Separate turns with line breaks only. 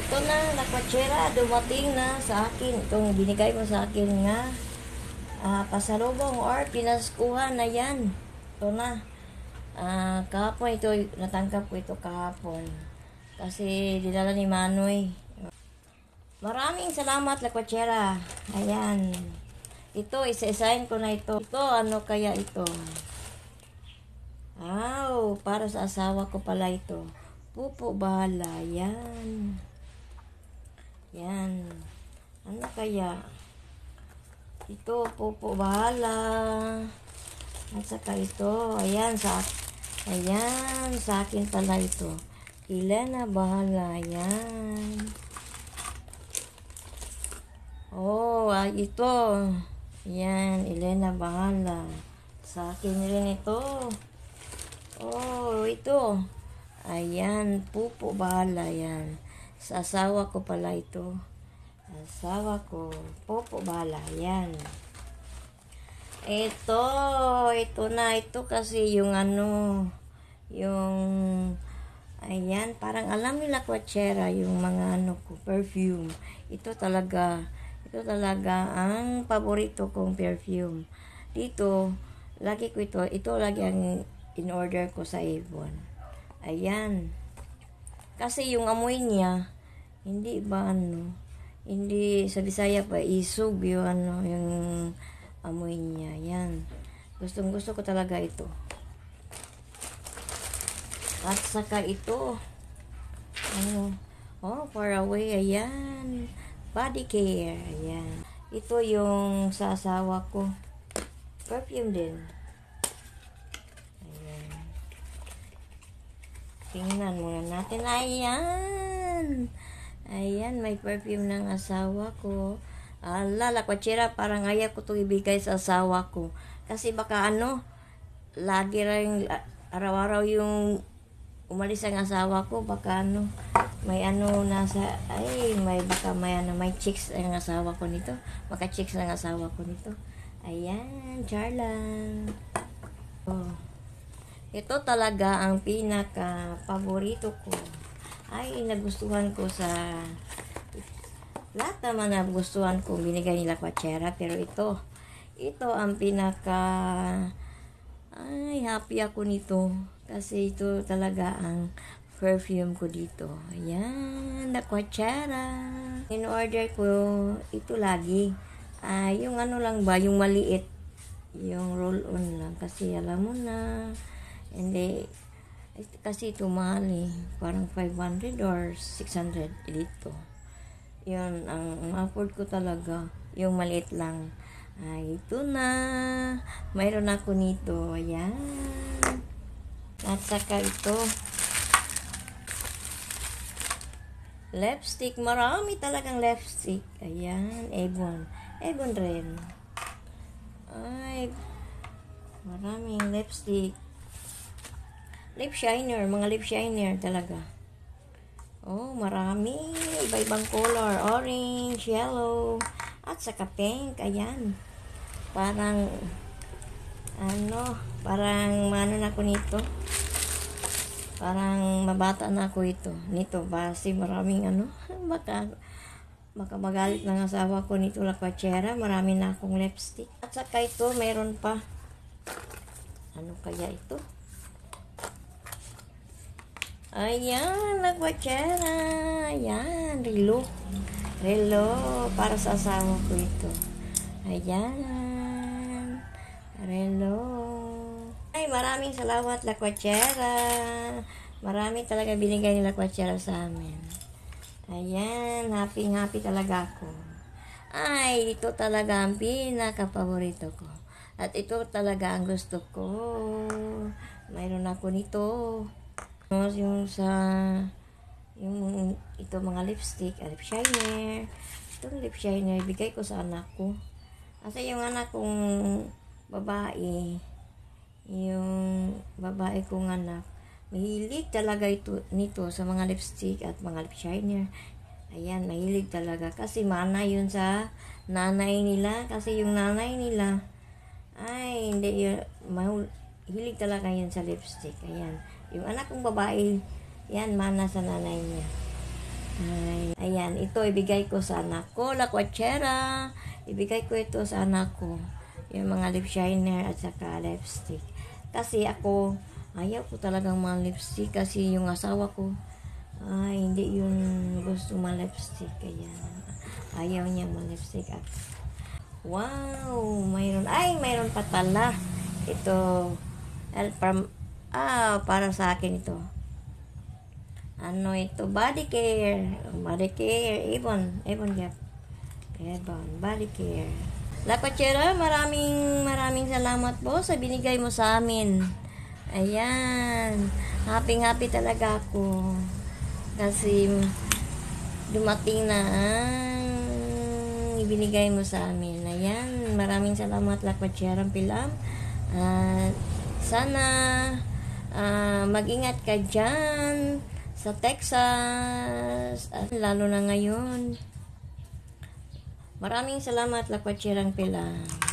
Ito na, nakwatsera, dumating na sa akin. Itong binigay mo sa akin nga uh, pasalubong or pinaskuhan na yan. Ito na. Uh, kahapon ito, natangkap ko ito kahapon. Kasi dinala ni Manoy. Maraming salamat, Lakwatsera. Ayan. Ito, isa-isahin ko na ito. Ito, ano kaya ito? Wow, para sa asawa ko pala ito. Pupo, bahala. Yan. Yan. Ano kaya? Ito po po bahala. At saka ito, ayan sa ayan sa akin pala ito. Elena bahala yan. Oh, ay, ah, ito. Yan, Elena bahala. Sa akin rin ito. Oh, ito. Ayan, pupo bahala yan. Sa asawa ko pala ito. Asawa ko. Popo bala. Yan. Ito. Ito na. Ito kasi yung ano. Yung... Ayan. Parang alam nila kwatsera yung mga ano ko. Perfume. Ito talaga. Ito talaga ang paborito kong perfume. Dito. Lagi ko ito. Ito lagi ang in-order ko sa Avon. Ayan. Kasi yung amoy niya, hindi ba ano? Hindi, sa Bisaya pa, isog yung ano, yung amoy niya. Yan. Gustong gusto ko talaga ito. At saka ito, ano, oh, far away, ayan. Body care, ayan. Ito yung sa asawa ko. Perfume din. Ayan. Tingnan muna natin. Ayan! Ayan, may perfume ng asawa ko. Ala, ah, la kutsira, parang ayaw ko itong ibigay sa asawa ko. Kasi baka ano, lagi rin, araw-araw yung umalis ang asawa ko, baka ano, may ano nasa, ay, may baka may ano, may chicks ang asawa ko nito. Maka chicks ang asawa ko nito. Ayan, charlan. Oh. Ito talaga ang pinaka paborito ko ay nagustuhan ko sa lahat naman na gustuhan kong binigay nila kwatsera pero ito ito ang pinaka ay happy ako nito kasi ito talaga ang perfume ko dito ayan the kwatsera in order ko ito lagi ay yung ano lang ba yung maliit yung roll on lang kasi alam mo na hindi kasi ito mahal eh. Parang 500 or 600 dito. Yun, ang, ang afford ko talaga. Yung maliit lang. Ay, ito na. Mayroon ako nito. Ayan. At saka ito. Lipstick. Marami talagang lipstick. Ayan. Ebon. Ebon rin. Ay. Maraming lipstick. Lip shiner, mga lip shiner talaga. Oh, marami. Iba-ibang color. Orange, yellow, at saka pink. Ayan. Parang, ano, parang, ano na ko nito. Parang mabata na ako ito. Nito, basi maraming ano, baka, baka magalit ng asawa ko nito la kwatsera. Marami na akong lipstick. At saka ito, meron pa. Ano kaya ito? Ayan, nagwatsera. Ayan, relo. Relo, para sa asawa ko ito. Ayan, relo. Ay, maraming salamat, lakwatsera. Marami talaga binigay ni lakwatsera sa amin. Ayan, happy happy talaga ako. Ay, ito talaga ang pinaka-paborito ko. At ito talaga ang gusto ko. Mayroon ako nito. Tapos yung sa yung ito mga lipstick, ah, lip shiner. Itong lip shiner bigay ko sa anak ko. Kasi yung anak kong babae, yung babae kong anak, mahilig talaga ito nito sa mga lipstick at mga lip shiner. Ayan, mahilig talaga kasi mana yun sa nanay nila kasi yung nanay nila ay hindi yun mahilig talaga yun sa lipstick. Ayan. Yung anak kong babae, yan, mana sa nanay niya. Ay, ayan, ito ibigay ko sa anak ko, la kuwatsera. Ibigay ko ito sa anak ko. Yung mga lip shiner at saka lipstick. Kasi ako, ayaw ko talagang mga lipstick kasi yung asawa ko, ay, hindi yung gusto mga lipstick. Kaya, ayaw niya mga lipstick. At, wow, mayroon, ay, mayroon pa pala. Ito, from Ah, para sa akin ito. Ano ito? Body care. Body care. Ibon. Ibon gap. Ibon. Body care. Lakotsera, maraming maraming salamat po sa binigay mo sa amin. Ayan. Happy happy talaga ako. Kasi dumating na ang ibinigay mo sa amin. Ayan. Maraming salamat Lakotsera Pilam. At sana Uh, mag-ingat ka dyan sa Texas. At ah, lalo na ngayon. Maraming salamat, Lakwatsirang Pilang.